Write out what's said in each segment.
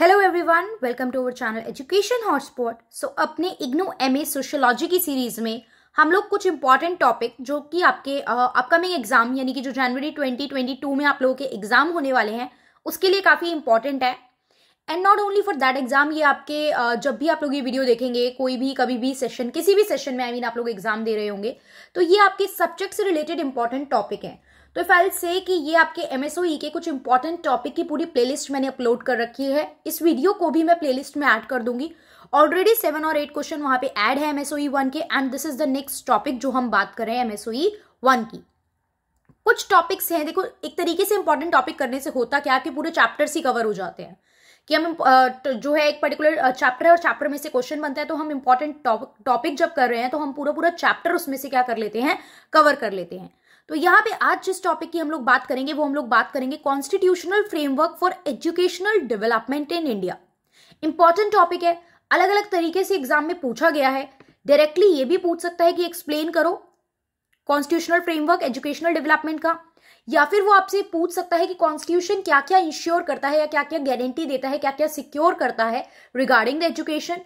Hello everyone welcome to our channel education hotspot so अपने IGNOU MA sociology की series में हम लोग कुछ इंपॉर्टेंट टॉपिक जो कि आपके अपकमिंग एग्जाम यानी कि जो जनवरी 2022 में आप लोगों के एग्जाम होने वाले हैं उसके लिए काफ़ी इंपॉर्टेंट है and not only for that exam ये आपके uh, जब भी आप लोग ये वीडियो देखेंगे कोई भी कभी भी सेशन किसी भी सेशन में आई I मीन mean, आप लोग एग्जाम दे रहे होंगे तो ये आपके सब्जेक्ट से रिलेटेड इंपॉर्टेंट टॉपिक है तो इफ आई से कि ये आपके एम e के कुछ इंपॉर्टेंट टॉपिक की पूरी प्लेलिस्ट मैंने अपलोड कर रखी है इस वीडियो को भी मैं प्लेलिस्ट में ऐड कर दूंगी ऑलरेडी सेवन और एट क्वेश्चन वहां पे ऐड है एमएसओई वन e के and this is the next topic जो हम बात कर रहे हैं एमएसओई वन e की कुछ टॉपिक्स हैं देखो एक तरीके से इंपॉर्टेंट टॉपिक करने से होता क्या कि पूरे चैप्टर्स ही कवर हो जाते हैं कि हम जो है एक पर्टिकुलर चैप्टर है और चैप्टर में से क्वेश्चन बनता है तो हम इंपॉर्टेंट टॉपिक जब कर रहे हैं तो हम पूरा पूरा चैप्टर उसमें से क्या कर लेते हैं कवर कर लेते हैं तो यहाँ पे आज जिस टॉपिक की हम लोग बात करेंगे वो हम लोग बात करेंगे constitutional framework for educational development in India important topic है अलग अलग तरीके से एग्जाम में पूछा गया है डायरेक्टली ये भी पूछ सकता है कि एक्सप्लेन करो कॉन्स्टिट्यूशनल फ्रेमवर्क एजुकेशनल डेवलपमेंट का या फिर वो आपसे पूछ सकता है कि कॉन्स्टिट्यूशन क्या क्या इंश्योर करता है या क्या क्या गारंटी देता है क्या क्या सिक्योर करता है regarding the education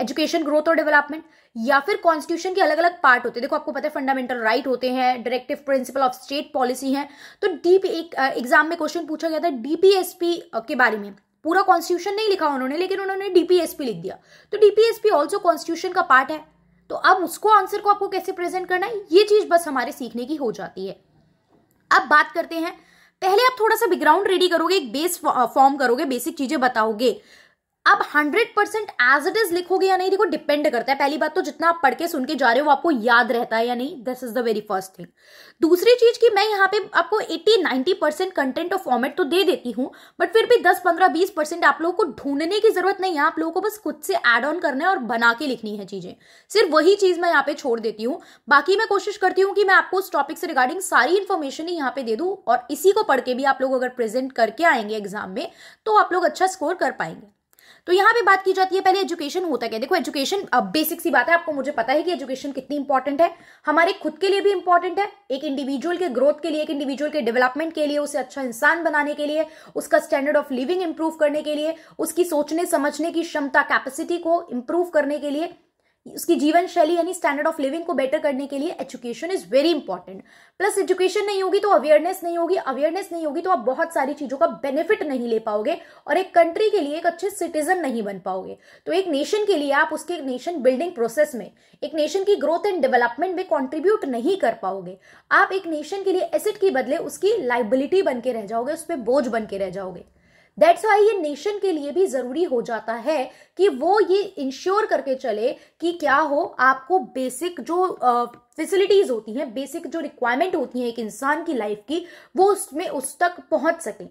education growth और डेवलपमेंट या फिर कॉन्स्टिट्यूशन के अलग अलग पार्ट होते हैं देखो आपको पता है फंडामेंटल राइट right होते हैं directive principle of state policy है तो डीपी एक एग्जाम में क्वेश्चन पूछा गया था डीपीएसपी के बारे में पूरा कॉन्स्टिट्यूशन नहीं लिखा उन्होंने लेकिन उन्होंने डीपीएसपी लिख दिया तो डीपीएसपी ऑल्सो कॉन्स्टिट्यूशन का पार्ट है तो अब उसको आंसर को आपको कैसे प्रेजेंट करना है ये चीज बस हमारे सीखने की हो जाती है अब बात करते हैं पहले आप थोड़ा सा बैकग्राउंड रेडी करोगे एक बेस फॉर्म करोगे बेसिक चीजें बताओगे आप 100 परसेंट एज इट इज लिखोगे या नहीं देखो डिपेंड करता है पहली बात तो जितना आप पढ़ के सुन के जा रहे हो आपको याद रहता है या नहीं this is the very first thing दूसरी चीज की मैं यहाँ पे आपको 80 90 परसेंट कंटेंट और फॉर्मेट तो दे देती हूँ बट फिर भी 10 15 20 परसेंट आप लोगों को ढूंढने की जरूरत नहीं है आप लोगों को बस खुद से एड ऑन करना है और बना के लिखनी है चीजें सिर्फ वही चीज मैं यहाँ पे छोड़ देती हूँ बाकी मैं कोशिश करती हूँ कि मैं आपको उस टॉपिक से रिगार्डिंग सारी इन्फॉर्मेशन ही यहाँ पे दे दू और इसी को पढ़ के भी आप लोग अगर प्रेजेंट करके आएंगे एग्जाम में तो आप लोग अच्छा स्कोर कर पाएंगे तो यहाँ पे बात की जाती है पहले एजुकेशन होता क्या देखो एजुकेशन बेसिक सी बात है आपको मुझे पता है कि एजुकेशन कितनी इंपॉर्टेंट है हमारे खुद के लिए भी इंपॉर्टेंट है एक इंडिविजुअल के ग्रोथ के लिए एक इंडिविजुअल के डेवलपमेंट के लिए उसे अच्छा इंसान बनाने के लिए उसका स्टैंडर्ड ऑफ लिविंग इंप्रूव करने के लिए उसकी सोचने समझने की क्षमता कैपेसिटी को इंप्रूव करने के लिए उसकी जीवन शैली यानी स्टैंडर्ड ऑफ लिविंग को बेटर करने के लिए education is very important plus education नहीं होगी तो अवेयरनेस नहीं होगी अवेयरनेस नहीं होगी तो आप बहुत सारी चीजों का बेनिफिट नहीं ले पाओगे और एक कंट्री के लिए एक अच्छे सिटीजन नहीं बन पाओगे तो एक नेशन के लिए आप उसके नेशन बिल्डिंग प्रोसेस में एक नेशन की ग्रोथ एंड डेवलपमेंट में कॉन्ट्रीब्यूट नहीं कर पाओगे आप एक नेशन के लिए एसेट की बदले उसकी लाइबिलिटी बन के रह जाओगे उस पर बोझ बन के रह जाओगे दैट्स वाई ये नेशन के लिए भी जरूरी हो जाता है कि वो ये इंश्योर करके चले कि क्या हो आपको बेसिक जो फैसिलिटीज होती हैं बेसिक जो रिक्वायरमेंट होती है एक इंसान की लाइफ की वो उसमें उस तक पहुंच सके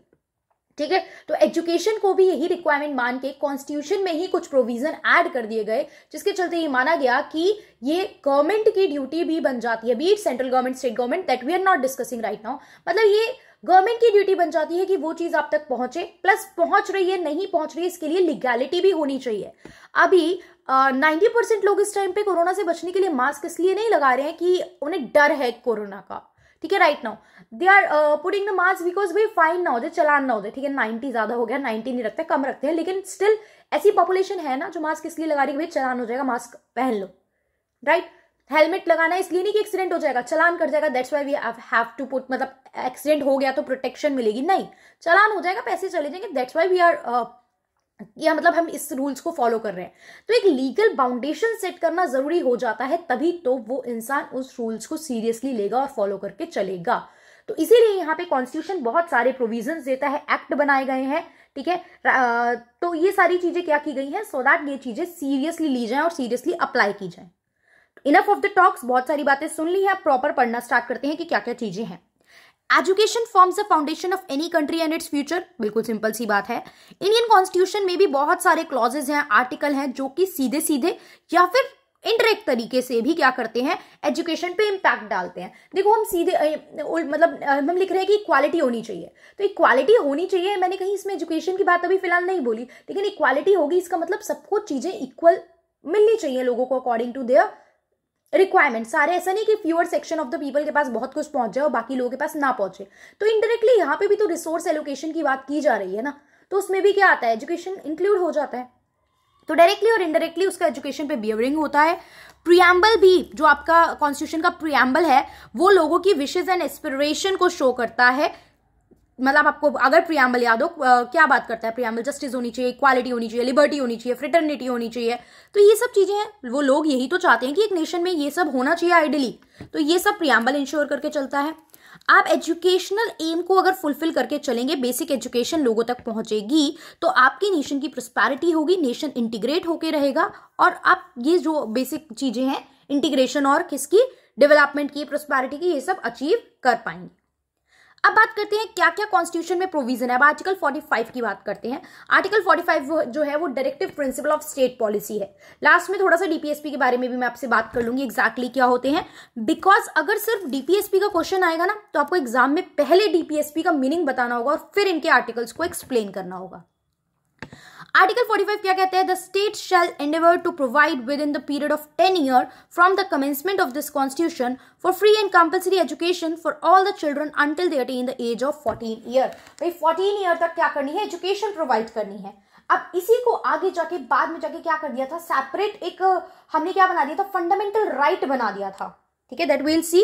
ठीक है तो एजुकेशन को भी यही रिक्वायरमेंट मान के कॉन्स्टिट्यूशन में ही कुछ प्रोविजन ऐड कर दिए गए जिसके चलते ये माना गया कि ये गवर्नमेंट की ड्यूटी भी बन जाती है be it central government state government that we are not discussing right now मतलब ये गवर्नमेंट की ड्यूटी बन जाती है कि वो चीज आप तक पहुंचे प्लस पहुंच रही है नहीं पहुंच रही है इसके लिए लीगैलिटी भी होनी चाहिए अभी नाइन्टी परसेंट लोग इस टाइम पे कोरोना से बचने के लिए मास्क इसलिए नहीं लगा रहे हैं कि उन्हें डर है कोरोना का ठीक है right now they are putting the mask because वे फाइन ना हो जाए चलान ना हो जाए ठीक है नाइन्टी ज्यादा हो गया नाइन्टी नहीं रखते कम रखते हैं लेकिन स्टिल ऐसी पॉपुलेशन है ना जो मास्क इसलिए लगा रही है भाई चलान हो जाएगा मास्क पहन लो राइट right? हेलमेट लगाना इसलिए नहीं कि एक्सीडेंट हो जाएगा चलान कट जाएगा that's why we have to put मतलब एक्सीडेंट हो गया तो प्रोटेक्शन मिलेगी नहीं चलान हो जाएगा पैसे चले जाएंगे दैट्स वाई वी आर या मतलब हम इस रूल्स को फॉलो कर रहे हैं तो एक लीगल बाउंडेशन सेट करना जरूरी हो जाता है तभी तो वो इंसान उस रूल्स को सीरियसली लेगा और फॉलो करके चलेगा तो इसीलिए यहाँ पे कॉन्स्टिट्यूशन बहुत सारे प्रोविजन देता है एक्ट बनाए गए हैं ठीक है तो ये सारी चीजें क्या की गई हैं सो दैट ये चीजें सीरियसली ली जाए और सीरियसली अप्लाई की जाए इनफ ऑफ द टॉक्स बहुत सारी बातें सुन ली है प्रॉपर पढ़ना स्टार्ट करते हैं कि क्या क्या चीजें हैं education forms a foundation of any country and its future बिल्कुल सिंपल सी बात है इंडियन कॉन्स्टिट्यूशन में भी बहुत सारे क्लॉजेज हैं आर्टिकल हैं जो कि सीधे सीधे या फिर इनडायरेक्ट तरीके से भी क्या करते हैं एजुकेशन पे इम्पैक्ट डालते हैं देखो हम सीधे मतलब हम लिख रहे हैं कि इक्वालिटी होनी चाहिए तो इक्वालिटी होनी चाहिए मैंने कहीं इसमें एजुकेशन की बात अभी फिलहाल नहीं बोली लेकिन इक्वालिटी होगी इसका मतलब सबको चीज़ें इक्वल मिलनी चाहिए लोगों को अकॉर्डिंग टू देयर रिक्वायरमेंट सारे ऐसा नहीं कि fewer section of the people के पास बहुत कुछ पहुंच जाए और बाकी लोगों के पास ना पहुंचे तो इनडायरेक्टली यहाँ पे भी तो रिसोर्स एलोकेशन की बात की जा रही है ना तो उसमें भी क्या आता है एजुकेशन इंक्लूड हो जाता है तो डायरेक्टली और इनडायरेक्टली उसका एजुकेशन पे बियरिंग होता है प्रियम्बल भी जो आपका कॉन्स्टिट्यूशन का प्रियम्बल है वो लोगों की विशेज एंड एस्पिरेशन को शो करता है मतलब आपको अगर प्रियाम्बल याद हो क्या बात करता है प्रियाम्बल जस्टिस होनी चाहिए इक्वालिटी होनी चाहिए लिबर्टी होनी चाहिए फ्रिटर्निटी होनी चाहिए तो ये सब चीज़ें हैं वो लोग यही तो चाहते हैं कि एक नेशन में ये सब होना चाहिए आइडियली तो ये सब प्रियाम्बल इंश्योर करके चलता है आप एजुकेशनल एम को अगर फुलफिल करके चलेंगे बेसिक एजुकेशन लोगों तक पहुंचेगी तो आपकी नेशन की प्रस्पैरिटी होगी नेशन इंटीग्रेट होके रहेगा और आप ये जो बेसिक चीज़ें हैं इंटीग्रेशन और किसकी डेवलपमेंट की प्रस्पैरिटी की ये सब अचीव कर पाएंगे अब बात करते हैं क्या क्या कॉन्स्टिट्यूशन में प्रोविजन है अब आर्टिकल 45 की बात करते हैं आर्टिकल 45 जो है वो directive principle of state policy है लास्ट में थोड़ा सा डीपीएसपी के बारे में भी मैं आपसे बात कर लूंगी एक्जैक्टली exactly क्या होते हैं बिकॉज अगर सिर्फ डीपीएसपी का क्वेश्चन आएगा ना तो आपको एग्जाम में पहले डीपीएसपी का मीनिंग बताना होगा और फिर इनके आर्टिकल्स को एक्सप्लेन करना होगा आर्टिकल 45 क्या कहते हैं the state shall endeavour to provide within the period of ten year from the commencement of this constitution for free and compulsory education for all the children until they attain the age of fourteen year भाई fourteen year तक क्या करनी है education provide करनी है अब इसी को आगे जाके बाद में जाके क्या कर दिया था सेपरेट एक हमने क्या बना दिया था फंडामेंटल राइट right बना दिया था ठीक है दैट विल सी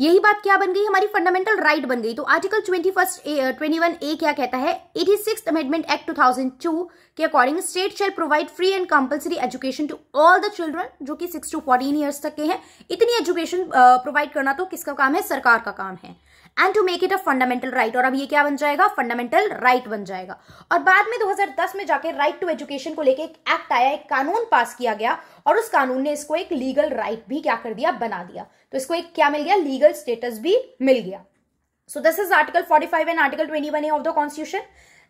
यही बात क्या बन गई हमारी फंडामेंटल राइट right बन गई तो article twenty first twenty one A क्या कहता है eighty six amendment act two thousand two के according state shall provide free and compulsory education to all the children जो कि सिक्स टू फोर्टीन ईयर्स तक के हैं इतनी एजुकेशन प्रोवाइड करना तो किसका काम है सरकार का काम है and to make it a fundamental right और अब ये क्या बन जाएगा फंडामेंटल राइट right बन जाएगा और बाद में 2010 में जाके राइट टू एजुकेशन को लेके एक एक्ट आया एक कानून पास किया गया और उस कानून ने इसको एक लीगल राइट right भी क्या कर दिया बना दिया तो इसको एक क्या मिल गया लीगल स्टेटस भी मिल गया so this is article forty five and article twenty one of the constitution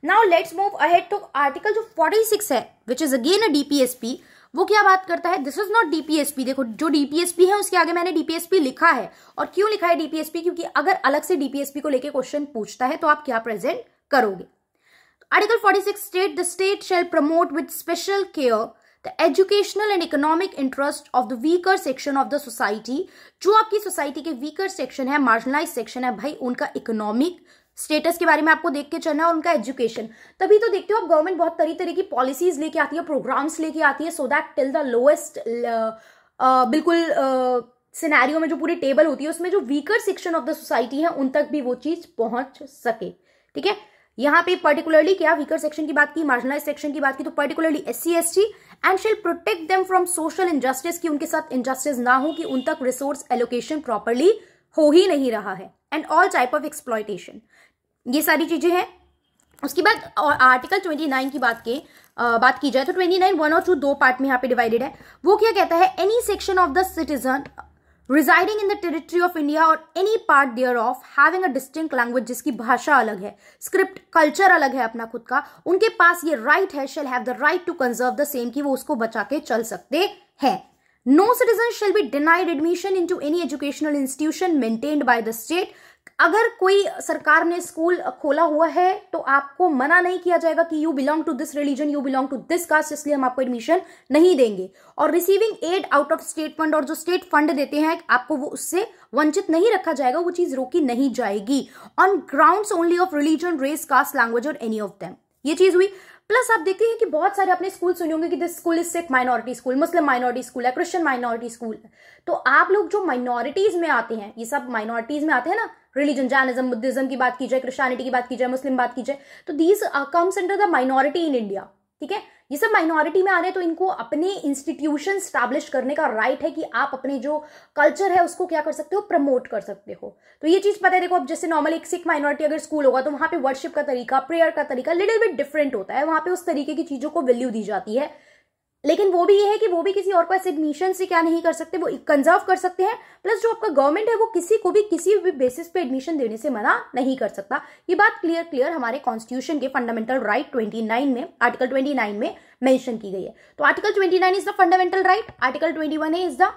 now let's move ahead to article जो फोर्टी सिक्स है which is again a DPSP वो क्या बात करता है दिस इज नॉट डीपीएसपी देखो जो डीपीएसपी है उसके आगे मैंने डीपीएसपी लिखा है और क्यों लिखा है डीपीएसपी क्योंकि अगर अलग से डीपीएसपी को लेकर क्वेश्चन पूछता है तो आप क्या प्रेजेंट करोगे article 46 state the state shall promote with special care the educational and economic interest of the weaker section of the society जो आपकी सोसाइटी के वीकर सेक्शन है मार्जिनलाइज सेक्शन है भाई उनका इकोनॉमिक स्टेटस के बारे में आपको देख के चलना और उनका एजुकेशन तभी तो देखते हो आप गवर्नमेंट बहुत तरी तरह की पॉलिसीज लेके आती है प्रोग्राम्स लेके आती है so that till the lowest बिल्कुल सिनेरियो uh, में जो पूरी टेबल होती है उसमें जो weaker section of the society है उन तक भी वो चीज पहुंच सके ठीक है यहाँ पे पर्टिकुलरली क्या वीकर सेक्शन की बात की मार्जिनलाइज सेक्शन की बात की तो particularly S C S T and shall protect them from social injustice की उनके साथ इनजस्टिस ना हो कि उन तक रिसोर्स एलोकेशन प्रॉपरली हो ही नहीं रहा है and all type of exploitation ये सारी चीज़ें हैं उसके बाद आर्टिकल ट्वेंटी नाइन की बात के आ, बात की जाए तो ट्वेंटी नाइन वन और टू दो पार्ट में यहाँ पे डिवाइडेड है वो क्या कहता है any section of the citizen residing in the territory of India और any part thereof having a distinct language जिसकी भाषा अलग है स्क्रिप्ट कल्चर अलग है अपना खुद का उनके पास ये राइट right है shall have the right to conserve the same कि वो उसको बचा के चल सकते हैं citizen shall be denied admission into any educational institution maintained by the state अगर कोई सरकार ने स्कूल खोला हुआ है तो आपको मना नहीं किया जाएगा कि you belong to this religion you belong to this caste इसलिए हम आपको एडमिशन नहीं देंगे और receiving aid out of state fund और जो स्टेट फंड देते हैं आपको वो उससे वंचित नहीं रखा जाएगा वो चीज रोकी नहीं जाएगी on ground only of religion race caste language और एनी ऑफ दैम ये चीज हुई प्लस आप देखते हैं कि बहुत सारे अपने स्कूल सुने होंगे कि this school is Sikh minority school Muslim minority school है क्रिश्चियन माइनॉरिटी स्कूल तो आप लोग जो माइनॉरिटीज में आते हैं ये सब माइनॉरिटीज में आते हैं ना रिलीजन जैनिज्म बुद्धिज्म की बात की जाए क्रिश्चियनिटी की बात की जाए मुस्लिम बात की जाए तो these comes under the minority in India ठीक है ये सब माइनॉरिटी में आ रहे हैं तो इनको अपने इंस्टीट्यूशन स्टैब्लिश करने का राइट है कि आप अपने जो कल्चर है उसको क्या कर सकते हो प्रमोट कर सकते हो तो ये चीज़ पता है देखो अब जैसे नॉर्मल एक सिख माइनॉरिटी अगर स्कूल होगा तो वहां पे वर्शिप का तरीका प्रेयर का तरीका लिटिल बिट डिफरेंट होता है वहां पे उस तरीके की चीज़ों को वैल्यू दी जाती है लेकिन वो भी ये है कि वो भी किसी और को ऐसे एडमिशन से क्या नहीं कर सकते वो कंजर्व कर सकते हैं प्लस जो आपका गवर्नमेंट है वो किसी को भी किसी भी बेसिस पे एडमिशन देने से मना नहीं कर सकता ये बात क्लियर क्लियर हमारे कॉन्स्टिट्यूशन के फंडामेंटल राइट ट्वेंटी नाइन में आर्टिकल ट्वेंटी नाइन में मैंशन की गई है तो article twenty nine is the fundamental right article twenty one is the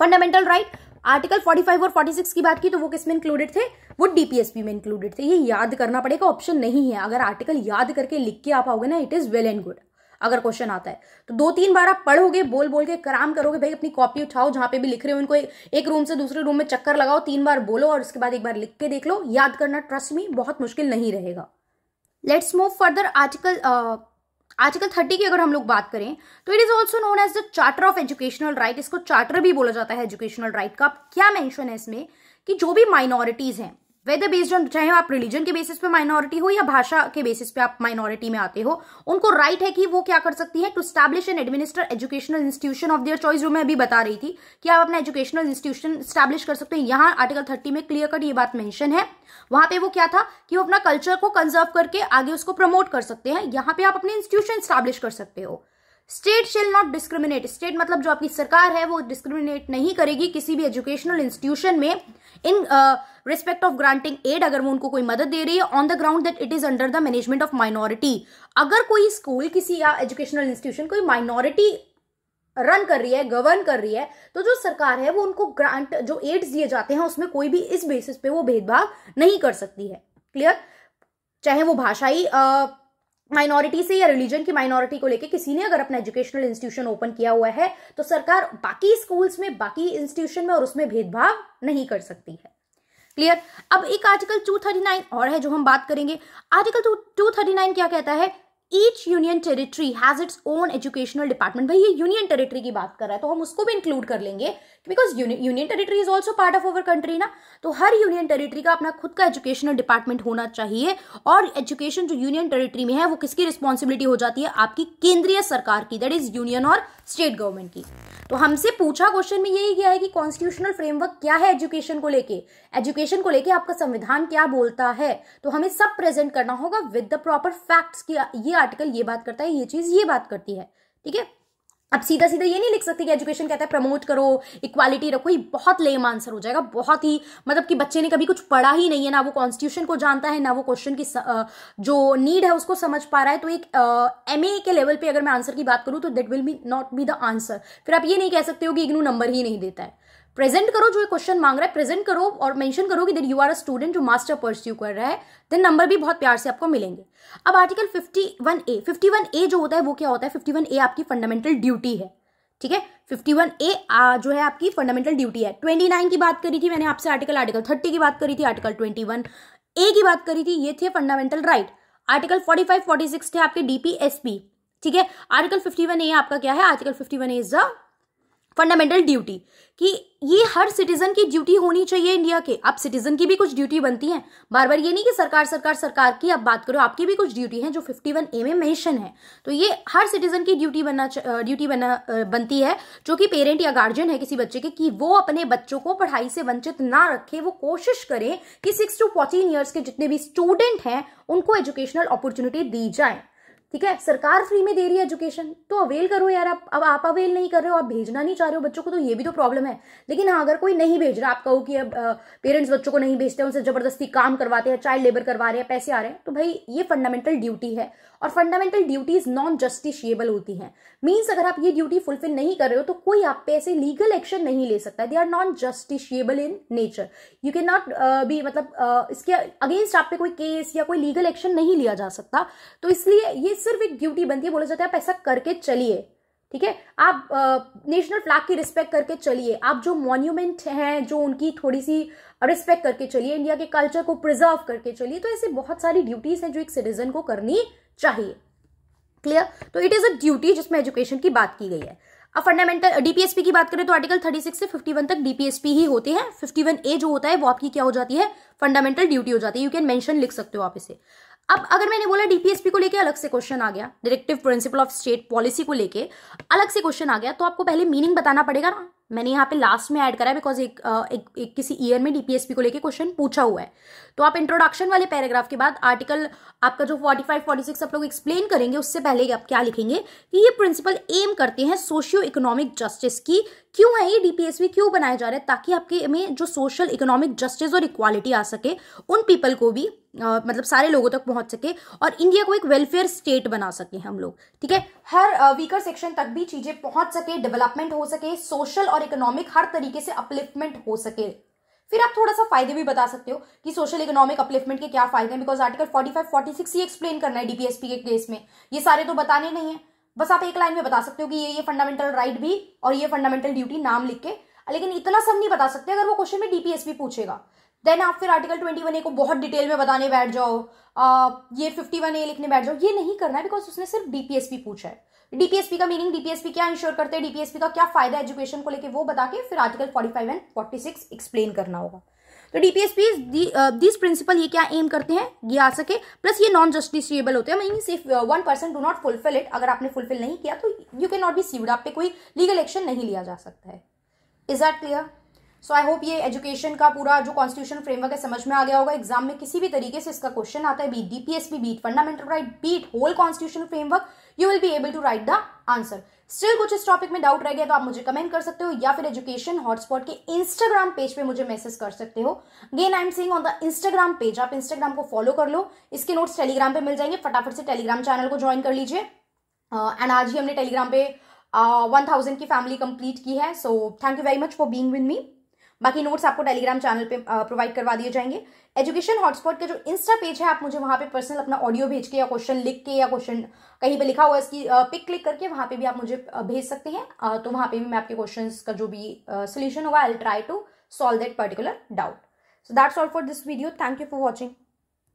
fundamental right article 45 और 46 की बात की तो वो किस में इंक्लूडेड थे वो डीपीएसपी में इंक्लूडेड थे ये याद करना पड़ेगा ऑप्शन नहीं है अगर आर्टिकल याद करके लिख के आप आओगे ना it is well and good अगर क्वेश्चन आता है तो दो तीन बार आप पढ़ोगे बोल बोल के कराम करोगे भाई अपनी कॉपी उठाओ जहाँ पे भी लिख रहे हो उनको एक रूम से दूसरे रूम में चक्कर लगाओ तीन बार बोलो और उसके बाद एक बार लिख के देख लो याद करना ट्रस्ट में बहुत मुश्किल नहीं रहेगा let's move further article article thirty की अगर हम लोग बात करें तो it is also known as the charter of educational right इसको चार्टर भी बोला जाता है एजुकेशनल राइट का क्या मैंशन है इसमें कि जो भी माइनॉरिटीज़ हैं वेदर बेस्ड ऑन चाहे आप रिलीजन के बेसिस पे माइनॉरिटी हो या भाषा के बेसिस पे आप माइनॉरिटी में आते हो उनको राइट right है कि वो क्या कर सकती है to establish and administer educational institution of their choice जो मैं अभी बता रही थी कि आप अपना एजुकेशनल इंस्टीट्यूशन स्टैब्लिश कर सकते हैं यहाँ आर्टिकल थर्टी में क्लियर कट ये बात मैंशन है वहां पे वो क्या था कि वो अपना कल्चर को कंजर्व करके आगे उसको प्रमोट कर सकते हैं यहाँ पे आप अपने इंस्टीट्यूशन स्टैब्लिश कर सकते हो state shall not discriminate state मतलब जो आपकी सरकार है वो डिस्क्रिमिनेट नहीं करेगी किसी भी एजुकेशनल इंस्टीट्यूशन में in respect of granting aid अगर वो उनको कोई मदद दे रही है on the ground that it is under the management of minority अगर कोई स्कूल किसी या एजुकेशनल इंस्टीट्यूशन कोई माइनॉरिटी रन कर रही है गवर्न कर रही है तो जो सरकार है वो उनको ग्रांट जो एड्स दिए जाते हैं उसमें कोई भी इस बेसिस पे वो भेदभाव नहीं कर सकती है क्लियर चाहे वो भाषाई uh, माइनॉरिटी से या रिलीजन की माइनॉरिटी को लेके किसी ने अगर अपना एजुकेशनल इंस्टीट्यूशन ओपन किया हुआ है तो सरकार बाकी स्कूल्स में बाकी इंस्टीट्यूशन में और उसमें भेदभाव नहीं कर सकती है क्लियर अब एक आर्टिकल 239 और है जो हम बात करेंगे आर्टिकल 239 क्या कहता है each union territory has its own educational department भाई ये यूनियन टेरिटरी की बात कर रहा है तो हम उसको भी इंक्लूड कर लेंगे because union territory is also part of our country ना तो हर यूनियन टेरिटरी का अपना खुद का एजुकेशनल डिपार्टमेंट होना चाहिए और एजुकेशन जो यूनियन टेरिटरी में है वो किसकी रिस्पॉन्सिबिलिटी हो जाती है आपकी केंद्रीय सरकार की दैट इज यूनियन और स्टेट गवर्नमेंट की तो हमसे पूछा क्वेश्चन में यही गया है कि कॉन्स्टिट्यूशनल फ्रेमवर्क क्या है एजुकेशन को लेके एजुकेशन को लेके आपका संविधान क्या बोलता है तो हमें सब प्रेजेंट करना होगा विद द प्रॉपर फैक्ट्स कि ये आर्टिकल ये बात करता है ये चीज ये बात करती है ठीक है अब सीधा सीधा ये नहीं लिख सकते कि एजुकेशन कहता है प्रमोट करो इक्वालिटी रखो ये बहुत लेम आंसर हो जाएगा बहुत ही मतलब कि बच्चे ने कभी कुछ पढ़ा ही नहीं है ना वो कॉन्स्टिट्यूशन को जानता है ना वो क्वेश्चन की जो नीड है उसको समझ पा रहा है तो एक एम uh, के लेवल पे अगर मैं आंसर की बात करूँ तो that will be not be the answer फिर आप ये नहीं कह सकते हो कि इग्नू नंबर ही नहीं देता है प्रेजेंट करो जो क्वेश्चन मांग रहा है प्रेजेंट करो और मेंशन करो कि then you are a student जो मास्टर परस्यू कर रहा है देन नंबर भी बहुत प्यार से आपको मिलेंगे अब आर्टिकल 51 ए 51 ए जो होता है वो क्या होता है 51 ए आपकी फंडामेंटल ड्यूटी है ठीक है 51 ए जो है आपकी फंडामेंटल ड्यूटी है 29 की बात करी थी मैंने आपसे आर्टिकल आर्टिकल 30 की बात करी थी आर्टिकल 21 ए की बात करी थी ये थे फंडामेंटल राइट आर्टिकल 45 46 थे आपके डीपीएसपी ठीक है आर्टिकल 51 ए आपका क्या है article 51 A is the fundamental duty कि ये हर सिटीजन की ड्यूटी होनी चाहिए इंडिया के अब सिटीजन की भी कुछ ड्यूटी बनती है बार बार ये नहीं कि सरकार सरकार सरकार की अब बात करो आपकी भी कुछ ड्यूटी है जो 51 ए में मेंशन है तो ये हर सिटीजन की ड्यूटी बनना ड्यूटी बना बनती है जो कि पेरेंट या गार्जियन है किसी बच्चे के कि वो अपने बच्चों को पढ़ाई से वंचित ना रखे वो कोशिश करें कि सिक्स टू फोर्टीन ईयर्स के जितने भी स्टूडेंट हैं उनको एजुकेशनल अपॉर्चुनिटी दी जाए ठीक है सरकार फ्री में दे रही है एजुकेशन तो अवेल करो यार आप अब आप अवेल नहीं कर रहे हो आप भेजना नहीं चाह रहे हो बच्चों को तो ये भी तो प्रॉब्लम है लेकिन हाँ अगर कोई नहीं भेज रहा आप कहो कि अब पेरेंट्स बच्चों को नहीं भेजते उनसे जबरदस्ती काम करवाते हैं चाइल्ड लेबर करवा रहे हैं पैसे आ रहे हैं तो भाई ये फंडामेंटल ड्यूटी है और फंडामेंटल ड्यूटीज नॉन जस्टिशियेबल होती है मीन्स अगर आप ये ड्यूटी फुलफिल नहीं कर रहे हो तो कोई आप पे ऐसे लीगल एक्शन नहीं ले सकता they are non justiciable in nature you can not be मतलब uh, इसके अगेंस्ट आप पे कोई केस या कोई लीगल एक्शन नहीं लिया जा सकता तो इसलिए ये सिर्फ एक ड्यूटी बनती है बोला जाता है आप ऐसा करके चलिए ठीक है आप नेशनल फ्लैग की रिस्पेक्ट करके चलिए आप जो मॉन्यूमेंट हैं जो उनकी थोड़ी सी रिस्पेक्ट करके चलिए इंडिया के कल्चर को प्रिजर्व करके चलिए तो ऐसे बहुत सारी ड्यूटीज हैं जो एक सिटीजन को करनी चाहिए क्लियर तो इट इज़ अ ड्यूटी जिसमें एजुकेशन की बात की गई है अब फंडामेंटल डीपीएसपी की बात करें तो आर्टिकल 36 से 51 तक डीपीएसपी ही होते हैं 51 ए जो होता है वो आपकी क्या हो जाती है फंडामेंटल ड्यूटी हो जाती है यू कैन मेंशन लिख सकते हो आप इसे अब अगर मैंने बोला डीपीएसपी को लेके अलग से क्वेश्चन आ गया directive principle of state policy को लेके अलग से क्वेश्चन आ गया तो आपको पहले मीनिंग बताना पड़ेगा ना मैंने यहाँ पे लास्ट में ऐड करा है बिकॉज एक, एक, एक किसी ईयर में डीपीएसपी को लेके क्वेश्चन पूछा हुआ है तो आप इंट्रोडक्शन वाले पैराग्राफ के बाद आर्टिकल आपका जो 45, 46 आप लोग एक्सप्लेन करेंगे उससे पहले आप क्या लिखेंगे कि ये प्रिंसिपल एम करते हैं सोशियो इकोनॉमिक जस्टिस की क्यों है ये डीपीएसवी क्यों बनाए जा रहे हैं ताकि आपके में जो सोशल इकोनॉमिक जस्टिस और इक्वालिटी आ सके उन पीपल को भी आ, मतलब सारे लोगों तक पहुंच सके और इंडिया को एक वेलफेयर स्टेट बना सके हम लोग ठीक है हर वीकर सेक्शन तक भी चीजें पहुंच सके डेवलपमेंट हो सके सोशल और इकोनॉमिक हर तरीके से अपलिफ्टमेंट हो सके फिर आप थोड़ा सा फायदे भी बता सकते हो कि सोशल इकोनॉमिक अपलिफ्टमेंट के क्या फायदे हैं because article forty five forty six ही एक्सप्लेन करना है डीपीएसपी के केस में ये सारे तो बताने नहीं है बस आप एक लाइन में बता सकते हो कि ये ये फंडामेंटल राइट भी और ये फंडामेंटल ड्यूटी नाम लिख के लेकिन इतना सब नहीं बता सकते अगर वो क्वेश्चन में डीपीएसपी पूछेगा देन आप फिर आर्टिकल ट्वेंटी वन ए को बहुत डिटेल में बताने बैठ जाओ आ, ये फिफ्टी वन ए लिखने बैठ जाओ ये नहीं करना है बिकॉज उसने सिर्फ डीपीएसपी पूछा है डीपीएसपी का मीनिंग डीपीएसपी क्या इंश्योर करते हैं डीपीएसपी का क्या फायदा एजुकेशन को लेकर वो बता के फिर article forty five and forty six explain करना होगा तो डीपीएसपी दिस प्रिंसिपल ये क्या एम करते हैं ये आ सके प्लस ये नॉन जस्टिसबल होते हैं mean if one person do not fulfil it अगर आपने फुलफिल नहीं किया तो you can not be sued आप पे कोई लीगल एक्शन नहीं लिया जा सकता है is that clear so I hope ये एजुकेशन का पूरा जो कॉन्स्टिट्यूशन फ्रेमवर्क है समझ में आ गया होगा एग्जाम में किसी भी तरीके से इसका क्वेश्चन आता है be it DPSP be it fundamental right be it whole constitution framework you will be able to write the answer still कुछ इस टॉपिक में डाउट रह गया तो आप मुझे कमेंट कर सकते हो या फिर एजुकेशन हॉटस्पॉट के इंस्टाग्राम पेज पे मुझे मैसेज कर सकते हो again I am seen on the Instagram page आप इंस्टाग्राम को फॉलो कर लो इसके नोट्स टेलीग्राम पे मिल जाएंगे फटाफट से टेलीग्राम चैनल को ज्वाइन कर लीजिए एंड uh, आज ही हमने टेलीग्राम पे वन uh, थाउजेंड की फैमिली कंप्लीट की है so thank you very much for being with me बाकी नोट्स आपको टेलीग्राम चैनल पे प्रोवाइड करवा दिए जाएंगे एजुकेशन हॉटस्पॉट का जो इंस्टा पेज है आप मुझे वहाँ पे पर्सनल अपना ऑडियो भेज के या क्वेश्चन लिख के या क्वेश्चन कहीं पे लिखा हुआ इसकी पिक क्लिक करके वहाँ पे भी आप मुझे भेज सकते हैं तो वहाँ पे भी मैं आपके क्वेश्चन का जो भी सोल्यूशन होगा I try to solve that particular doubt so that's all for this video thank you for watching